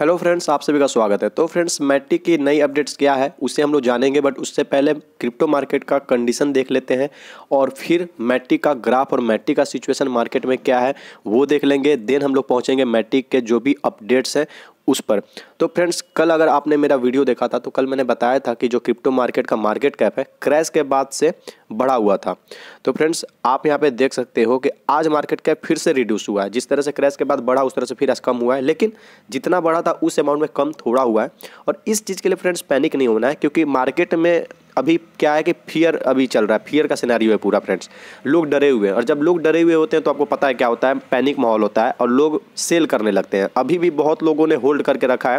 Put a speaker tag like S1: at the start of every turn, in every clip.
S1: hello friends आप सभी का स्वागत है तो फ्रेंड्स मैट्रिक की नई अपडेट्स क्या है उसे हम लोग जानेंगे बट उससे पहले क्रिप्टो मार्केट का कंडीशन देख लेते हैं और फिर मैट्रिक का ग्राफ और मैट्रिक का सिचुएशन मार्केट में क्या है वो देख लेंगे देन हम लोग पहुंचेंगे मैट्रिक के जो भी अपडेट्स हैं उस पर तो फ्रेंड्स कल अगर आपने मेरा वीडियो देखा था तो कल मैंने बताया था कि जो क्रिप्टो मार्केट का मार्केट कैप है क्रैश के बाद से बढ़ा हुआ था तो फ्रेंड्स आप यहाँ पे देख सकते हो कि आज मार्केट कैप फिर से रिड्यूस हुआ है जिस तरह से क्रैश के बाद बढ़ा उस तरह से फिर आज कम हुआ है लेकिन जितना बढ़ा था उस अमाउंट में कम थोड़ा हुआ है और इस चीज़ के लिए फ्रेंड्स पैनिक नहीं होना है क्योंकि मार्केट में अभी क्या है कि फियर अभी चल रहा है फियर का सिनेरियो है पूरा फ्रेंड्स लोग डरे हुए हैं और जब लोग डरे हुए होते हैं तो आपको पता है क्या होता है पैनिक माहौल होता है और लोग सेल करने लगते हैं अभी भी बहुत लोगों ने होल्ड करके रखा है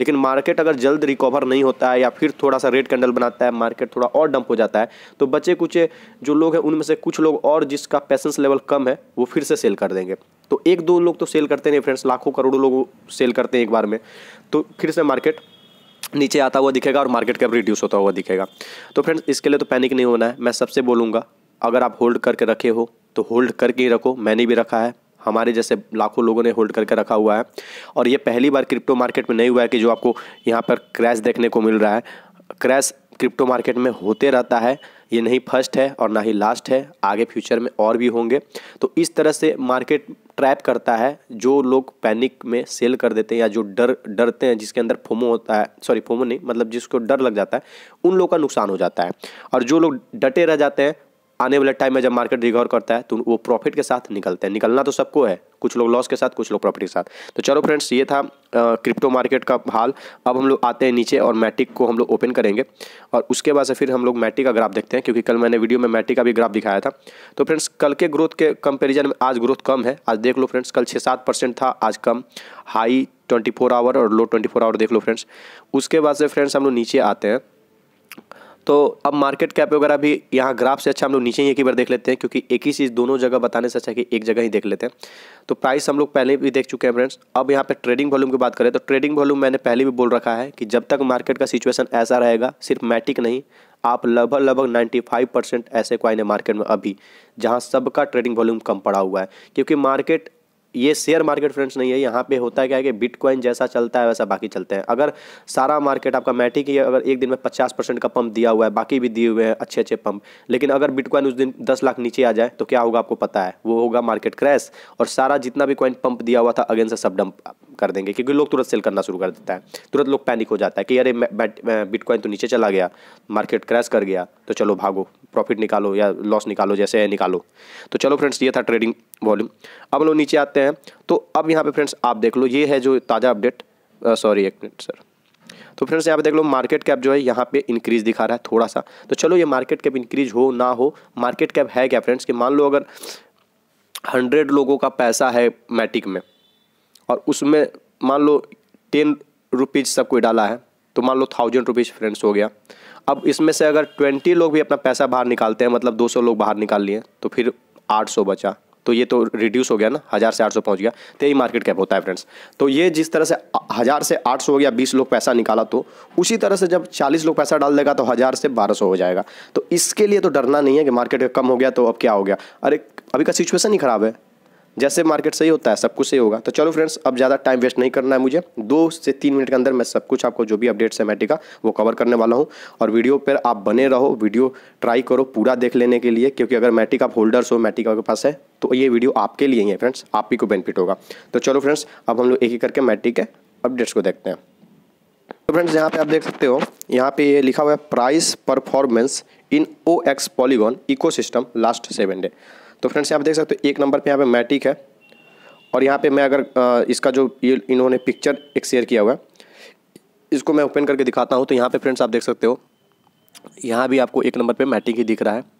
S1: लेकिन मार्केट अगर जल्द रिकवर नहीं होता है या फिर थोड़ा सा रेड कैंडल बनाता है मार्केट थोड़ा और डंप हो जाता है तो बचे कुचे जो लोग हैं उनमें से कुछ लोग और जिसका पैसेंस लेवल कम है वो फिर से सेल कर देंगे तो एक दो लोग तो सेल करते नहीं फ्रेंड्स लाखों करोड़ों लोग सेल करते हैं एक बार में तो फिर से मार्केट नीचे आता हुआ दिखेगा और मार्केट कैप रिड्यूस होता हुआ दिखेगा तो फ्रेंड्स इसके लिए तो पैनिक नहीं होना है मैं सबसे बोलूँगा अगर आप होल्ड करके रखे हो तो होल्ड करके ही रखो मैंने भी रखा है हमारे जैसे लाखों लोगों ने होल्ड करके रखा हुआ है और ये पहली बार क्रिप्टो मार्केट में नहीं हुआ है कि जो आपको यहाँ पर क्रैश देखने को मिल रहा है क्रैश क्रिप्टो मार्केट में होते रहता है ये नहीं फर्स्ट है और ना ही लास्ट है आगे फ्यूचर में और भी होंगे तो इस तरह से मार्केट ट्रैप करता है जो लोग पैनिक में सेल कर देते हैं या जो डर डरते हैं जिसके अंदर फोमो होता है सॉरी फोमो नहीं मतलब जिसको डर लग जाता है उन लोगों का नुकसान हो जाता है और जो लोग डटे रह जाते हैं आने वाले टाइम में जब मार्केट रिकवर करता है तो वो प्रॉफिट के साथ निकलते हैं निकलना तो सबको है कुछ लोग लॉस के साथ कुछ लोग प्रॉफिट के साथ तो चलो फ्रेंड्स ये था क्रिप्टो मार्केट का हाल अब हम लोग आते हैं नीचे और मैटिक को हम लोग ओपन करेंगे और उसके बाद से फिर हम लोग मैटिक का ग्राफ देखते हैं क्योंकि कल मैंने वीडियो में मैटिक का भी ग्राफ दिखाया था तो फ्रेंड्स कल के ग्रोथ के कंपेरिजन में आज ग्रोथ कम है आज देख लो फ्रेंड्स कल छः सात परसेंट था आज कम हाई ट्वेंटी फोर आवर और लो ट्वेंटी फोर आवर देख लो फ्रेंड्स उसके बाद से फ्रेंड्स हम लोग नीचे आते हैं तो अब मार्केट कैप वगैरह भी यहाँ ग्राफ से अच्छा हम लोग नीचे ही एक ही बार देख लेते हैं क्योंकि एक ही चीज़ दोनों जगह बताने से अच्छा कि एक जगह ही देख लेते हैं तो प्राइस हम लोग पहले भी देख चुके हैं फ्रेंड्स अब यहाँ पे ट्रेडिंग वॉल्यूम की बात करें तो ट्रेडिंग वॉल्यूम मैंने पहले भी बोल रखा है कि जब तक मार्केट का सिचुएसन ऐसा रहेगा सिर्फ मैटिक नहीं आप लगभग लगभग नाइन्टी परसेंट ऐसे क्वाइन है मार्केट में अभी जहाँ सबका ट्रेडिंग वॉल्यूम कम पड़ा हुआ है क्योंकि मार्केट ये शेयर मार्केट फ्रेंड्स नहीं है यहाँ पे होता है क्या है कि बिटकॉइन जैसा चलता है वैसा बाकी चलते हैं अगर सारा मार्केट आपका मैटिक है अगर एक दिन में पचास परसेंट का पंप दिया हुआ है बाकी भी दिए हुए हैं अच्छे अच्छे पंप लेकिन अगर बिटकॉइन उस दिन दस लाख नीचे आ जाए तो क्या होगा आपको पता है वो होगा मार्केट क्रैश और सारा जितना भी कॉइन पंप दिया हुआ था अगेन से सब डंप कर देंगे क्योंकि लोग तुरंत सेल करना शुरू कर देता है तुरंत लोग पैनिक हो जाता है कि अरे बिटकॉइन तो नीचे चला गया मार्केट क्रैश कर गया तो चलो भागो प्रॉफिट निकालो या लॉस निकालो जैसे है निकालो तो चलो फ्रेंड्स ये था ट्रेडिंग वॉल्यूम अब लोग नीचे आते हैं तो अब यहाँ पर फ्रेंड्स आप देख लो ये है जो ताज़ा अपडेट सॉरी एक मिनट सर तो फ्रेंड्स यहाँ पे देख लो मार्केट कैप जो है यहाँ पे इंक्रीज दिखा रहा है थोड़ा सा तो चलो ये मार्केट कैप इंक्रीज हो ना हो मार्केट कैप है क्या फ्रेंड्स कि मान लो अगर हंड्रेड लोगों का पैसा है मैटिक में और उसमें मान लो टेन रुपीज़ सब कोई डाला है तो मान लो थाउजेंड रुपीज़ फ्रेंड्स हो गया अब इसमें से अगर ट्वेंटी लोग भी अपना पैसा बाहर निकालते हैं मतलब दो सौ लोग बाहर निकाल लिए तो फिर आठ सौ बचा तो ये तो रिड्यूस हो गया ना हज़ार से आठ सौ पहुँच गया तो यही मार्केट कैप होता है फ्रेंड्स तो ये जिस तरह से हज़ार से आठ सौ हो गया बीस लोग पैसा निकाला तो उसी तरह से जब चालीस लोग पैसा डाल देगा तो हज़ार से बारह सौ हो जाएगा तो इसके लिए तो डरना नहीं है कि मार्केट कम हो गया तो अब क्या हो गया अरे अभी का सिचुएसन ही ख़राब है जैसे मार्केट सही होता है सब कुछ सही होगा तो चलो फ्रेंड्स अब ज़्यादा टाइम वेस्ट नहीं करना है मुझे दो से तीन मिनट के अंदर मैं सब कुछ आपको जो भी अपडेट्स है मैटी का वो कवर करने वाला हूँ और वीडियो पर आप बने रहो वीडियो ट्राई करो पूरा देख लेने के लिए क्योंकि अगर मैटिक आप होल्डर्स हो मैटिक आपके पास है तो ये वीडियो आपके लिए ही है फ्रेंड्स आप ही को बेनिफिट होगा तो चलो फ्रेंड्स अब हम लोग एक ही करके मैटिक के अपडेट्स को देखते हैं तो फ्रेंड्स यहाँ पे आप देख सकते हो यहाँ पे ये लिखा हुआ है price performance in O X polygon ecosystem last seven day तो फ्रेंड्स यहाँ पे देख सकते हो एक नंबर पे यहाँ पे मैटिक है और यहाँ पे मैं अगर इसका जो ये इन्होंने पिक्चर एक शेयर किया हुआ है इसको मैं ओपन करके दिखाता हूँ तो यहाँ पे फ्रेंड्स आप देख सकते हो यहाँ भी आपको एक नंबर पे मैटिक ही दिख रहा है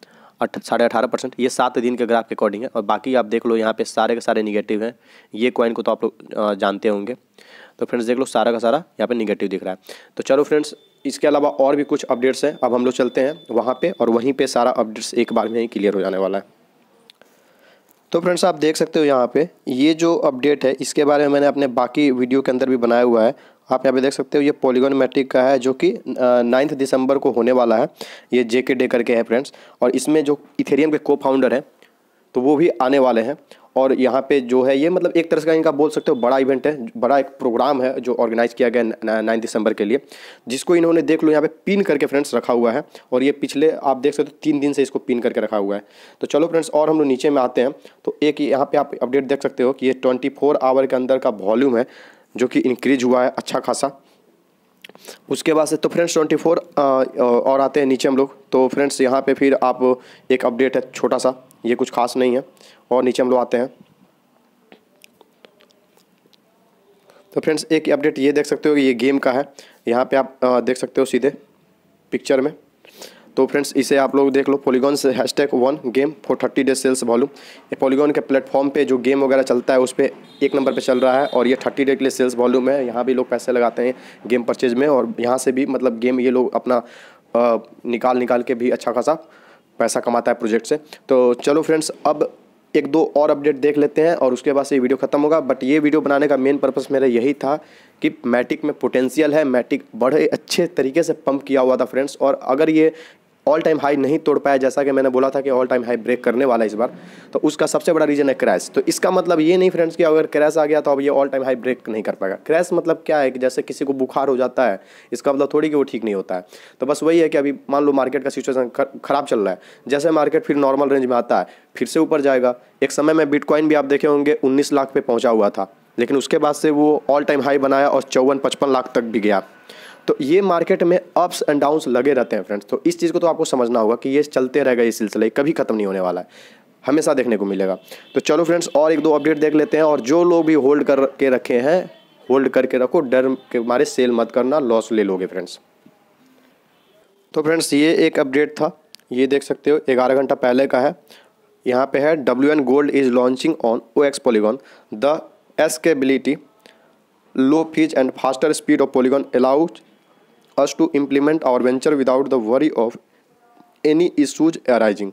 S1: साढ़े अठारह परसेंट ये सात दिन के ग्राफ के अकॉर्डिंग है और बाकी आप देख लो यहाँ पे सारे के सारे निगेटिव हैं ये कॉइन को तो आप लोग जानते होंगे तो फ्रेंड्स देख लो सारा का सारा यहाँ पे निगेटिव दिख रहा है तो चलो फ्रेंड्स इसके अलावा और भी कुछ अपडेट्स हैं अब हम लोग चलते हैं वहाँ पर और वहीं पर सारा अपडेट्स एक बार में ही क्लियर हो जाने वाला है तो फ्रेंड्स आप देख सकते हो यहाँ पे ये जो अपडेट है इसके बारे में मैंने अपने बाकी वीडियो के अंदर भी बनाया हुआ है आप यहाँ पे देख सकते हो ये पोलिगोन मैट्रिक का है जो कि नाइन्थ दिसंबर को होने वाला है ये जे के डे करके है फ्रेंड्स और इसमें जो इथेरियम के को फाउंडर हैं तो वो भी आने वाले हैं और यहाँ पे जो है ये मतलब एक तरह से इनका बोल सकते हो बड़ा इवेंट है बड़ा एक प्रोग्राम है जो ऑर्गेनाइज़ किया गया नाइन दिसंबर के लिए जिसको इन्होंने देख लो यहाँ पे पिन करके फ्रेंड्स रखा हुआ है और ये पिछले आप देख सकते हो तीन दिन से इसको पिन करके रखा हुआ है तो चलो फ्रेंड्स और हम लोग नीचे में आते हैं तो एक यहाँ पर आप अपडेट देख सकते हो कि ये ट्वेंटी आवर के अंदर का वॉल्यूम है जो कि इंक्रीज हुआ है अच्छा खासा उसके बाद से तो फ्रेंड्स ट्वेंटी फोर और आते हैं नीचे हम लोग तो फ्रेंड्स यहाँ पे फिर आप एक अपडेट है छोटा सा ये कुछ खास नहीं है और नीचे हम लोग आते हैं तो फ्रेंड्स एक अपडेट ये देख सकते हो कि ये गेम का है यहाँ पे आप देख सकते हो सीधे पिक्चर में तो फ्रेंड्स इसे आप लोग देख लो पॉलीगॉन से hashtag one game for thirty day sales volume ये पॉलीगॉन के प्लेटफॉर्म पे जो गेम वगैरह चलता है उस पर एक नंबर पे चल रहा है और ये थर्टी डे के लिए सेल्स वॉल्यूम है यहाँ भी लोग पैसे लगाते हैं गेम परचेज में और यहाँ से भी मतलब गेम ये लोग अपना निकाल निकाल के भी अच्छा खासा पैसा कमाता है प्रोजेक्ट से तो चलो फ्रेंड्स अब एक दो और अपडेट देख लेते हैं और उसके बाद से ये वीडियो ख़त्म होगा बट ये वीडियो बनाने का मेन पर्पस मेरा यही था कि मैटिक में पोटेंशियल है मैटिक बड़े अच्छे तरीके से पंप किया हुआ था फ्रेंड्स और अगर ये ऑल टाइम हाई नहीं तोड़ पाया जैसा कि मैंने बोला था कि ऑल टाइम हाई ब्रेक करने वाला इस बार तो उसका सबसे बड़ा रीज़न है क्रैश तो इसका मतलब ये नहीं फ्रेंड्स कि अगर क्रैश आ गया तो अब ये ऑल टाइम हाई ब्रेक नहीं कर पाएगा क्रैश मतलब क्या है कि जैसे किसी को बुखार हो जाता है इसका मतलब थोड़ी कि वो ठीक नहीं होता है तो बस वही है कि अभी मान लो मार्केट का सिचुएसन खराब चल रहा है जैसे मार्केट फिर नॉर्मल रेंज में आता है फिर से ऊपर जाएगा एक समय में बिटकॉइन भी आप देखे होंगे उन्नीस लाख पे पहुँचा हुआ था लेकिन उसके बाद से वो ऑल टाइम हाई बनाया और चौवन पचपन लाख तक भी गया तो ये मार्केट में अप्स एंड डाउन्स लगे रहते हैं फ्रेंड्स तो इस चीज़ को तो आपको समझना होगा कि ये चलते रहेगा ये सिलसिला कभी ख़त्म नहीं होने वाला है हमेशा देखने को मिलेगा तो चलो फ्रेंड्स और एक दो अपडेट देख लेते हैं और जो लोग भी होल्ड करके रखे हैं होल्ड करके रखो डर के मारे सेल मत करना लॉस ले लोगे फ्रेंड्स तो फ्रेंड्स ये एक अपडेट था ये देख सकते हो ग्यारह घंटा पहले का है यहाँ पे है W N gold is launching on O X polygon the scalability low fees and faster speed of polygon allowed us to implement our venture without the worry of any issues arising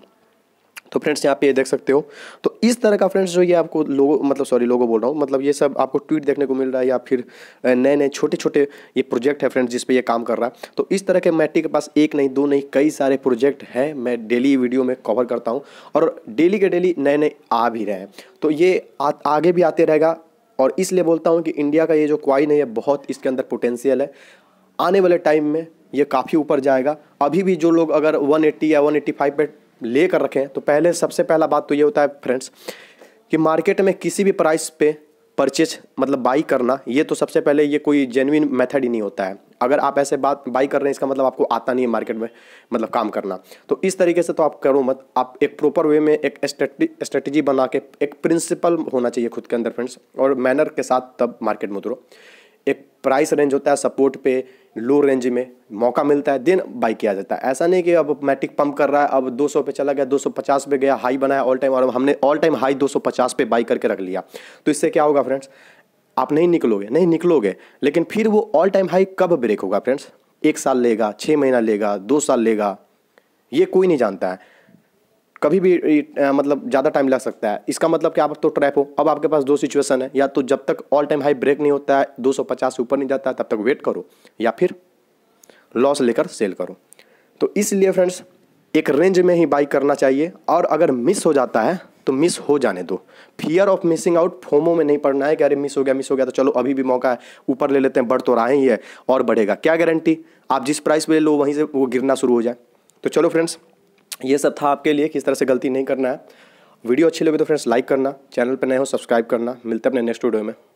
S1: तो friends यहाँ पे ये देख सकते हो तो इस तरह का फ्रेंड्स जो ये आपको लोगो मतलब सॉरी लोगो बोल रहा हूँ मतलब ये सब आपको ट्वीट देखने को मिल रहा है या फिर नए नए छोटे छोटे ये प्रोजेक्ट है फ्रेंड्स जिस पे ये काम कर रहा है तो इस तरह के मैट्टी के पास एक नहीं दो नहीं कई सारे प्रोजेक्ट हैं मैं डेली वीडियो में कवर करता हूँ और डेली के डेली नए नए आ भी रहे हैं तो ये आ, आगे भी आते रहेगा और इसलिए बोलता हूँ कि इंडिया का ये जो क्वाइन है ये बहुत इसके अंदर पोटेंशियल है आने वाले टाइम में ये काफ़ी ऊपर जाएगा अभी भी जो लोग अगर 180 या 185 पे ले कर रखें तो पहले सबसे पहला बात तो ये होता है फ्रेंड्स कि मार्केट में किसी भी प्राइस पे परचेज मतलब बाई करना ये तो सबसे पहले ये कोई जेनविन मेथड ही नहीं होता है अगर आप ऐसे बात बाई कर रहे हैं इसका मतलब आपको आता नहीं है मार्केट में मतलब काम करना तो इस तरीके से तो आप करो मत आप एक प्रॉपर वे में एक स्ट्रेटजी बना के एक प्रिंसिपल होना चाहिए खुद के अंदर फ्रेंड्स और मैनर के साथ तब मार्केट में उतरो एक प्राइस रेंज होता है सपोर्ट पे लो रेंज में मौका मिलता है देन बाई किया जाता है ऐसा नहीं कि अब मैटिक पंप कर रहा है अब 200 पे चला गया 250 पे गया हाई बनाया ऑल टाइम और हमने ऑल टाइम हाई 250 पे बाई करके रख लिया तो इससे क्या होगा फ्रेंड्स आप नहीं निकलोगे नहीं निकलोगे लेकिन फिर वो ऑल टाइम हाई कब ब्रेक होगा फ्रेंड्स एक साल लेगा छः महीना लेगा दो साल लेगा ये कोई नहीं जानता है कभी भी मतलब ज़्यादा टाइम लग सकता है इसका मतलब कि आप तो ट्रैप हो अब आपके पास दो सिचुएशन है या तो जब तक ऑल टाइम हाई ब्रेक नहीं होता है 250 से ऊपर नहीं जाता है तब तक वेट करो या फिर लॉस लेकर सेल करो तो इसलिए फ्रेंड्स एक रेंज में ही बाई करना चाहिए और अगर मिस हो जाता है तो मिस हो जाने दो fear of missing out FOMO में नहीं पड़ना है कि अरे मिस हो गया मिस हो गया तो चलो अभी भी मौका है ऊपर ले लेते हैं बढ़ तो रहा ही है और बढ़ेगा क्या गारंटी आप जिस प्राइस पे ले लो वहीं से वो गिरना शुरू हो जाए तो चलो फ्रेंड्स ये सब था आपके लिए किस तरह से गलती नहीं करना है वीडियो अच्छी लगी तो फ्रेंड्स लाइक करना चैनल पर नए हो सब्सक्राइब करना मिलते हैं अपने नेक्स्ट वीडियो में